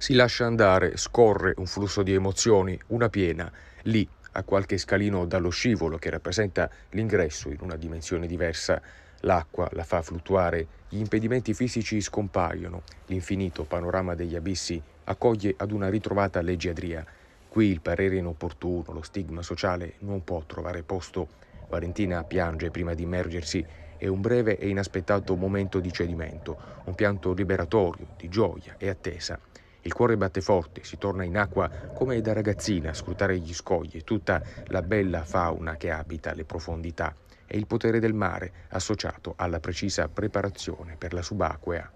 Si lascia andare, scorre un flusso di emozioni, una piena, lì, a qualche scalino dallo scivolo che rappresenta l'ingresso in una dimensione diversa. L'acqua la fa fluttuare, gli impedimenti fisici scompaiono, l'infinito panorama degli abissi accoglie ad una ritrovata leggiadria. Qui il parere inopportuno, lo stigma sociale non può trovare posto. Valentina piange prima di immergersi e un breve e inaspettato momento di cedimento, un pianto liberatorio, di gioia e attesa. Il cuore batte forte, si torna in acqua come da ragazzina a scrutare gli scogli e tutta la bella fauna che abita le profondità e il potere del mare associato alla precisa preparazione per la subacquea.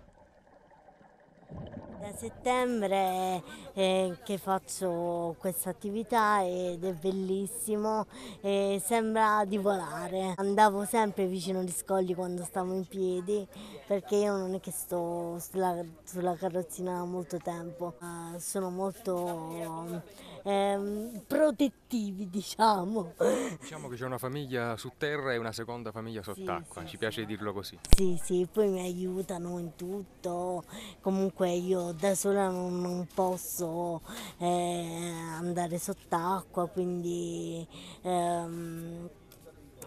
Da settembre eh, che faccio questa attività ed è bellissimo, eh, sembra di volare. Andavo sempre vicino agli scogli quando stavo in piedi perché io non è che sto sulla, sulla carrozzina molto tempo, eh, sono molto ehm, protettivi diciamo. Diciamo che c'è una famiglia su terra e una seconda famiglia sott'acqua, sì, sì, ci piace sì. dirlo così. Sì, sì, poi mi aiutano in tutto, comunque io da sola non, non posso eh, andare sott'acqua, quindi ehm,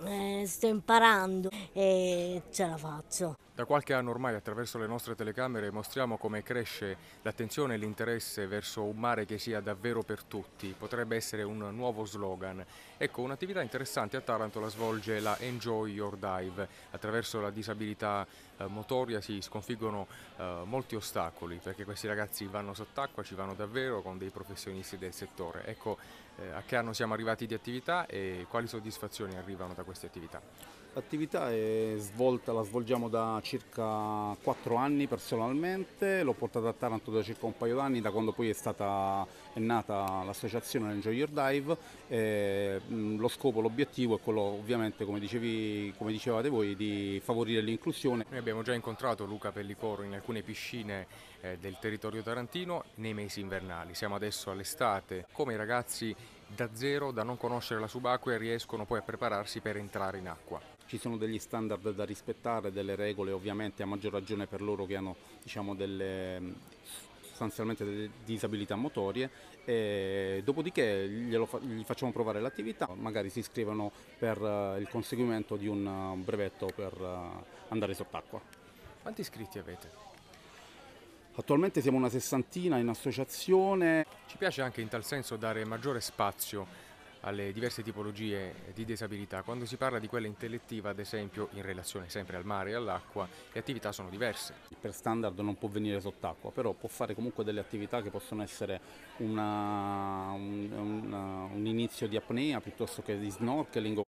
eh, sto imparando e ce la faccio. Da qualche anno ormai attraverso le nostre telecamere mostriamo come cresce l'attenzione e l'interesse verso un mare che sia davvero per tutti, potrebbe essere un nuovo slogan. Ecco, un'attività interessante a Taranto la svolge la Enjoy Your Dive. Attraverso la disabilità eh, motoria si sconfiggono eh, molti ostacoli perché questi ragazzi vanno sott'acqua, ci vanno davvero con dei professionisti del settore. Ecco, eh, a che anno siamo arrivati di attività e quali soddisfazioni arrivano da queste attività? L'attività è svolta, la svolgiamo da circa 4 anni personalmente, l'ho portata a Taranto da circa un paio d'anni, da quando poi è, stata, è nata l'associazione Enjoy Your Dive. E, mh, mm, lo scopo, l'obiettivo è quello ovviamente, come, dicevi, come dicevate voi, di favorire l'inclusione. Noi abbiamo già incontrato Luca Pellicoro in alcune piscine eh, del territorio tarantino nei mesi invernali, siamo adesso all'estate, come i ragazzi da zero, da non conoscere la subacquea, riescono poi a prepararsi per entrare in acqua. Ci sono degli standard da rispettare, delle regole ovviamente, a maggior ragione per loro che hanno diciamo, delle sostanzialmente delle disabilità motorie e dopodiché fa, gli facciamo provare l'attività, magari si iscrivono per eh, il conseguimento di un eh, brevetto per eh, andare sott'acqua. Quanti iscritti avete? Attualmente siamo una sessantina in associazione. Ci piace anche in tal senso dare maggiore spazio alle diverse tipologie di disabilità. Quando si parla di quella intellettiva, ad esempio, in relazione sempre al mare e all'acqua, le attività sono diverse. Per standard non può venire sott'acqua, però può fare comunque delle attività che possono essere una, un, una, un, inizio di apnea piuttosto che di snorkeling.